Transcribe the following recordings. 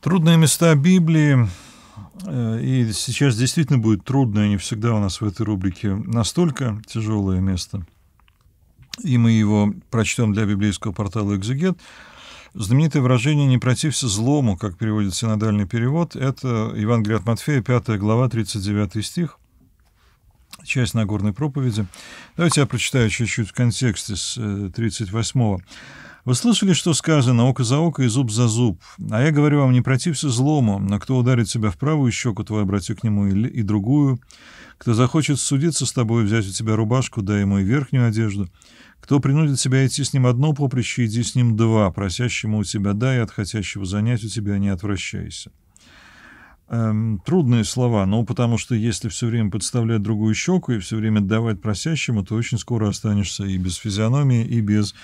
Трудные места Библии, э, и сейчас действительно будет трудно, и не всегда у нас в этой рубрике настолько тяжелое место, и мы его прочтем для библейского портала «Экзегет», Знаменитое выражение «не протився злому», как переводит синодальный перевод, это Евангелие от Матфея, 5 глава, 39 стих – часть Нагорной проповеди. Давайте я прочитаю чуть-чуть в контексте с 38-го. Э, «Вы слышали, что сказано, око за око и зуб за зуб? А я говорю вам, не протився злому, но кто ударит тебя в правую щеку твою, обрати к нему и, и другую. Кто захочет судиться с тобой, взять у тебя рубашку, дай ему и верхнюю одежду. Кто принудит тебя идти с ним одно поприще, иди с ним два, просящему у тебя дай, от хотящего занять у тебя не отвращайся» эм, трудные слова, но потому что если все время подставлять другую щеку и все время давать просящему, то очень скоро останешься и без физиономии, и без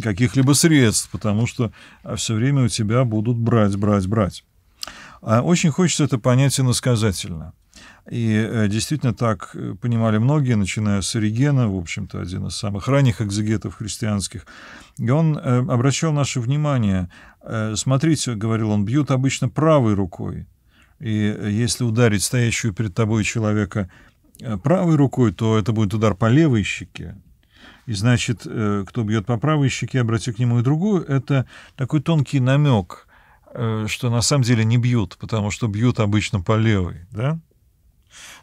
каких-либо средств, потому что а, все время у тебя будут брать, брать, брать. А очень хочется это понять иносказательно. И э, действительно так э, понимали многие, начиная с Оригена, в общем-то, один из самых ранних экзегетов христианских. И он э, обращал наше внимание, смотрите, говорил он, бьют обычно правой рукой, и э, если ударить стоящего перед тобой человека э, правой рукой, то это будет удар по левой щеке. И значит, э, кто бьет по правой щеке, обрати к нему и другую, это такой тонкий намек, что на самом деле не бьют, потому что бьют обычно по левой. Да?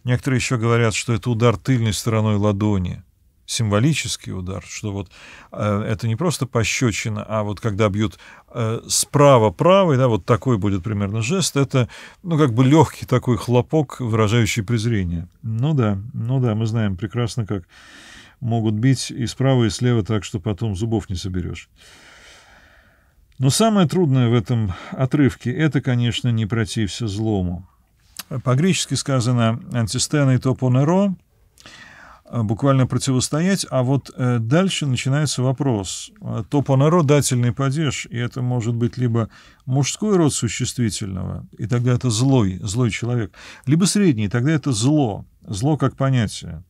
Некоторые еще говорят, что это удар тыльной стороной ладони – символический удар, что вот э, это не просто пощечина, а вот когда бьют э, справа правой, да, вот такой будет примерно жест, это, ну, как бы легкий такой хлопок, выражающий презрение. Ну да, ну да, мы знаем прекрасно, как могут бить и справа, и слева так, что потом зубов не соберешь. Но самое трудное в этом отрывке — это, конечно, не протився злому. По-гречески сказано антистены топонеро», Э, буквально противостоять, а вот э, дальше начинается вопрос. Э, то по дательный падеж, и это может быть либо мужской род существительного, и тогда это злой, злой человек, либо средний, тогда это зло, зло как понятие.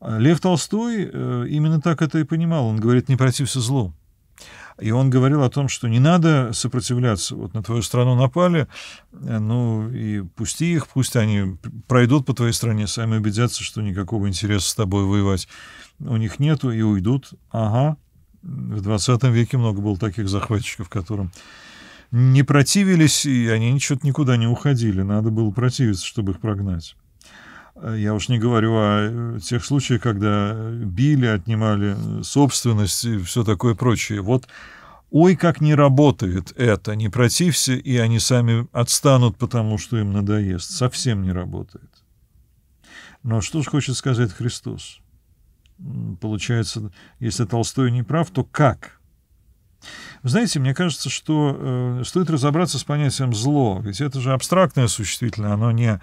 Лев Толстой именно так это и понимал, он говорит «не протився злу». И он говорил о том, что не надо сопротивляться. Вот на твою страну напали, э, ну и пусти их, пусть они пройдут по твоей стране, сами убедятся, что никакого интереса с тобой воевать у них нету, и уйдут. Ага, в 20 веке много было таких захватчиков, которым не противились, и они что-то никуда не уходили. Надо было противиться, чтобы их прогнать. Э, я уж не говорю о э, тех случаях, когда били, отнимали э, собственность и все такое прочее. Вот ой, как не работает это, не протився, и они сами отстанут, потому что им надоест. Совсем не работает. Но что же хочет сказать Христос? Получается, если Толстой не прав, то как? знаете, мне кажется, что э, стоит разобраться с понятием «зло», ведь это же абстрактное существительное, оно не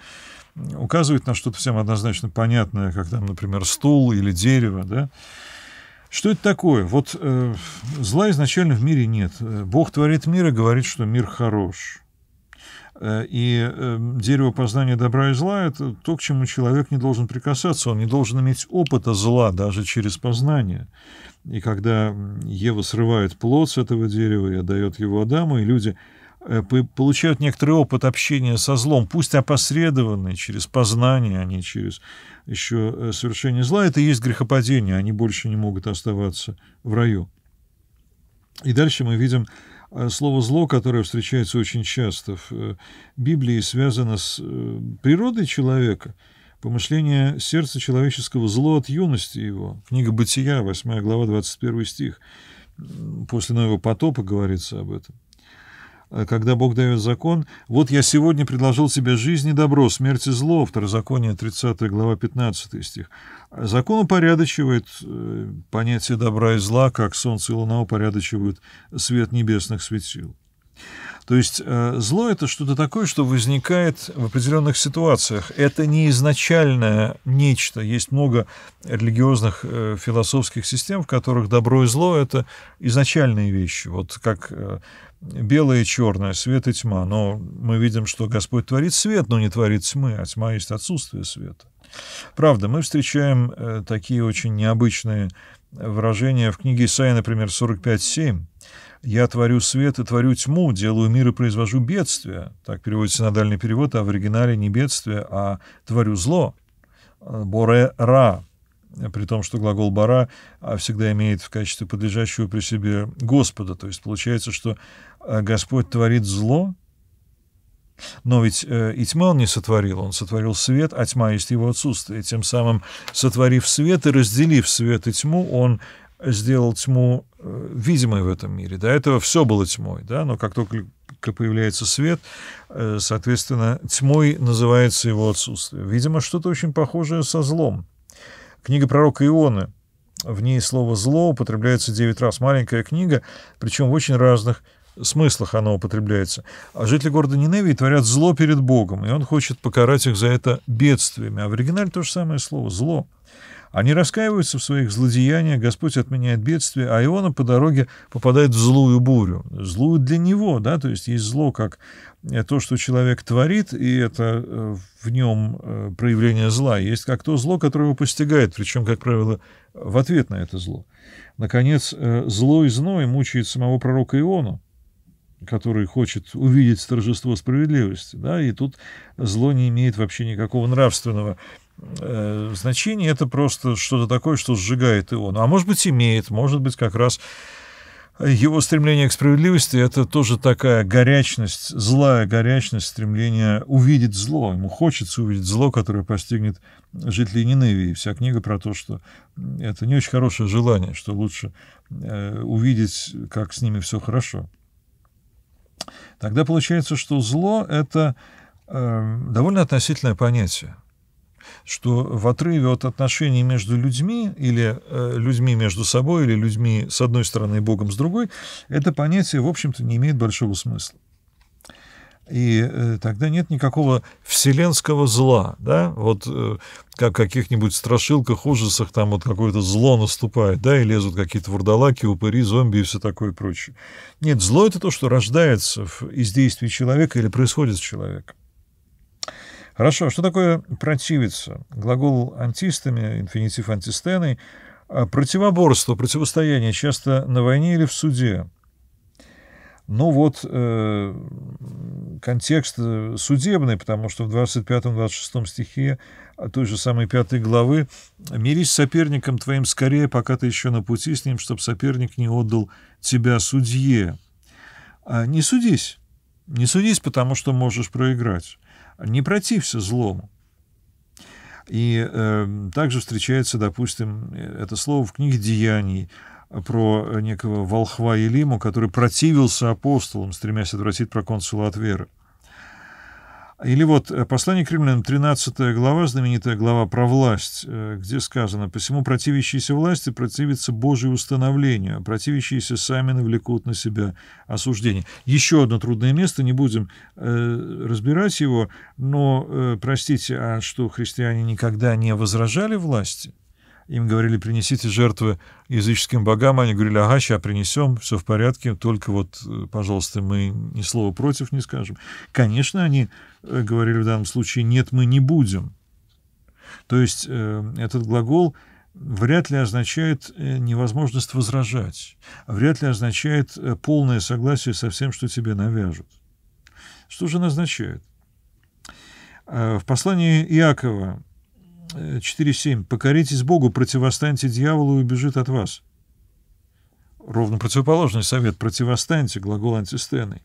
указывает на что-то всем однозначно понятное, как там, например, стул или дерево, да, что это такое? Вот э, зла изначально в мире нет. Бог творит мир и говорит, что мир хорош. Э, и э, дерево познания добра и зла – это то, к чему человек не должен прикасаться. Он не должен иметь опыта зла даже через познание. И когда Ева срывает плод с этого дерева и отдает его Адаму, и люди Э, получают некоторый опыт общения со злом, пусть опосредованный через познание, а не через еще э, совершение зла, это и есть грехопадение, они больше не могут оставаться в раю. И дальше мы видим э, слово «зло», которое встречается очень часто в Библии, связано с природой человека, помышление сердца человеческого зло от юности его. Книга «Бытия», 8 глава, 21 стих. После Нового потопа говорится об этом. Э, когда Бог дает закон, «Вот я сегодня предложил тебе жизнь и добро, смерть и зло», второзаконие 30 глава 15 стих. Э, закон упорядочивает э, понятие добра и зла, как солнце и луна упорядочивают свет небесных светил. То есть э, зло это что-то такое, что возникает в определенных ситуациях. Это не изначальное нечто. Есть много религиозных э, философских систем, в которых добро и зло это изначальные вещи. Вот как э, белое и черное, свет и тьма. Но мы видим, что Господь творит свет, но не творит тьмы, а тьма есть отсутствие света. Правда, мы встречаем такие очень необычные выражения в книге Исаия, например, 45.7 «Я творю свет и творю тьму, делаю мир и произвожу бедствие». Так переводится на дальний перевод, а в оригинале не бедствие, а «творю зло». Э, «Боре-ра», при том, что глагол «бара» всегда имеет в качестве подлежащего при себе Господа. То есть получается, что э, Господь творит зло, но ведь э, и тьмы он не сотворил, он сотворил свет, а тьма есть его отсутствие. Тем самым, сотворив свет и разделив свет и тьму, он сделал тьму э, видимой в этом мире. До этого все было тьмой, да, но как только появляется свет, э, соответственно, тьмой называется его отсутствие. Видимо, что-то очень похожее со злом. Книга пророка Ионы, в ней слово «зло» употребляется 9 раз. Маленькая книга, причем в очень разных смыслах оно употребляется. А жители города Ниневии творят зло перед Богом, и он хочет покарать их за это бедствиями. А в оригинале то же самое слово «зло». Они раскаиваются в своих злодеяниях, Господь отменяет бедствие, а Иона по дороге попадает в злую бурю. Злую для него, да, то есть есть зло, как э, то, что человек творит, и это э, в нем э, проявление зла. Есть как то зло, которое его постигает, причем, как правило, в ответ на это зло. Наконец, зло и зной мучает самого пророка Иону, который хочет увидеть торжество справедливости, да, и тут зло не имеет вообще никакого нравственного Э, значение, это просто что-то такое, что сжигает иону. А может быть, имеет, может быть, как раз его стремление к справедливости — это тоже такая горячность, злая горячность, стремление увидеть зло. Ему хочется увидеть зло, которое постигнет жителей Ниневии. Вся книга про то, что это не очень хорошее желание, что лучше э, увидеть, как с ними все хорошо. Тогда получается, что зло — это э, довольно относительное понятие что в отрыве от отношений между людьми или э, людьми между собой, или людьми с одной стороны и Богом с другой, это понятие, в общем-то, не имеет большого смысла. И э, тогда нет никакого вселенского зла, да, вот э, как в каких-нибудь страшилках, ужасах, там вот какое-то зло наступает, да, и лезут какие-то вурдалаки, упыри, зомби и все такое прочее. Нет, зло — это то, что рождается в, из действий человека или происходит с человеком. Хорошо, что такое противиться? Глагол антистами, инфинитив антистеной. А противоборство, противостояние часто на войне или в суде. Ну вот, э, контекст э, судебный, потому что в 25-26 стихе а, той же самой пятой главы «Мирись с соперником твоим скорее, пока ты еще на пути с ним, чтобы соперник не отдал тебя судье». А не судись, не судись, потому что можешь проиграть не протився злому. И э, также встречается, допустим, это слово в книге «Деяний», про некого волхва Елиму, который противился апостолам, стремясь отвратить проконсула от веры. Или вот э, послание к римлянам, 13 глава, знаменитая глава про власть, э, где сказано «Посему противящиеся власти противятся Божьему установлению, а противящиеся сами навлекут на себя осуждение». Еще одно трудное место, не будем э, разбирать его, но, э, простите, а что, христиане никогда не возражали власти? им говорили, принесите жертвы языческим богам, они говорили, ага, сейчас принесем, все в порядке, только вот, э, пожалуйста, мы ни слова против не скажем. Конечно, они э, говорили в данном случае, нет, мы не будем. То есть э, этот глагол вряд ли означает э, невозможность возражать, вряд ли означает полное согласие со всем, что тебе навяжут. Что же он означает? В послании Иакова 4.7. «Покоритесь Богу, противостаньте дьяволу и убежит от вас». Ровно противоположный совет «противостаньте» глагол антистены.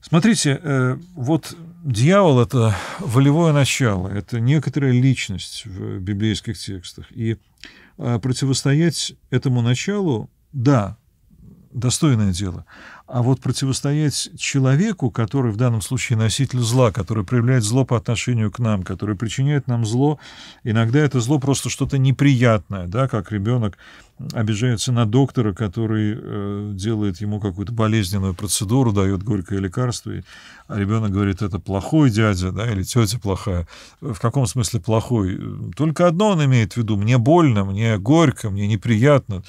Смотрите, э, вот дьявол — это волевое начало, это некоторая личность в библейских текстах. И э, противостоять этому началу, да, достойное дело. А вот противостоять человеку, который в данном случае носитель зла, который проявляет зло по отношению к нам, который причиняет нам зло, иногда это зло просто что-то неприятное, да, как ребенок обижается на доктора, который э, делает ему какую-то болезненную процедуру, дает горькое лекарство, и, а ребенок говорит, это плохой дядя, да, или тетя плохая. В каком смысле плохой? Только одно он имеет в виду, мне больно, мне горько, мне неприятно.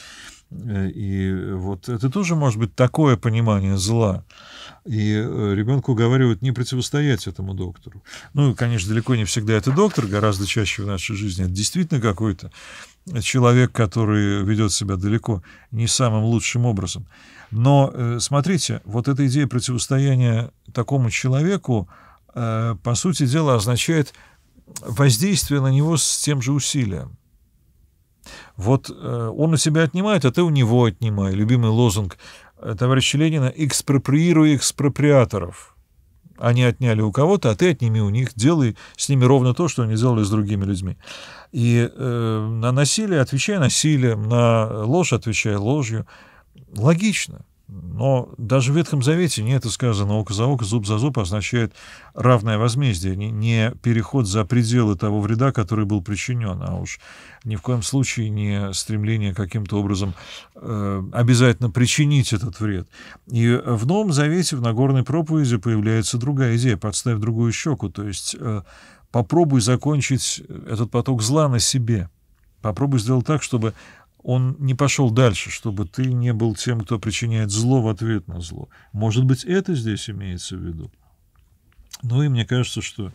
Э, и вот это тоже может быть такое понимание зла. И э, ребенку уговаривают не противостоять этому доктору. Ну, конечно, далеко не всегда это доктор, гораздо чаще в нашей жизни это действительно какой-то человек, который ведет себя далеко не самым лучшим образом. Но э, смотрите, вот эта идея противостояния такому человеку, по сути дела, означает воздействие на него с тем же усилием. Вот э, он у себя отнимает, а ты у него отнимай. Любимый лозунг э, товарища Ленина «экспроприируй экспроприаторов». Они отняли у кого-то, а ты отними у них, делай с ними ровно то, что они делали с другими людьми. И э, на насилие отвечай насилием, на ложь отвечай ложью. Логично. Но даже в Ветхом Завете не это сказано. Око за око, зуб за зуб означает равное возмездие, не, переход за пределы того вреда, который был причинен, а уж ни в коем случае не стремление каким-то образом э, обязательно причинить этот вред. И в Новом Завете, в Нагорной проповеди появляется другая идея — подставь другую щеку, то есть э, попробуй закончить этот поток зла на себе — Попробуй сделать так, чтобы он не пошел дальше, чтобы ты не был тем, кто причиняет зло в ответ на зло. Может быть, это здесь имеется в виду. Ну и мне кажется, что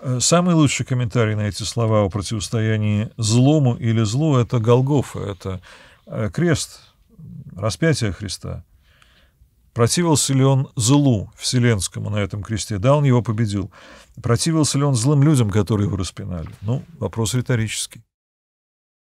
э, самый лучший комментарий на эти слова о противостоянии злому или злу — это Голгофа, это э, крест, распятие Христа. Противился ли он злу вселенскому на этом кресте? Да, он его победил. Противился ли он злым людям, которые его распинали? Ну, вопрос риторический.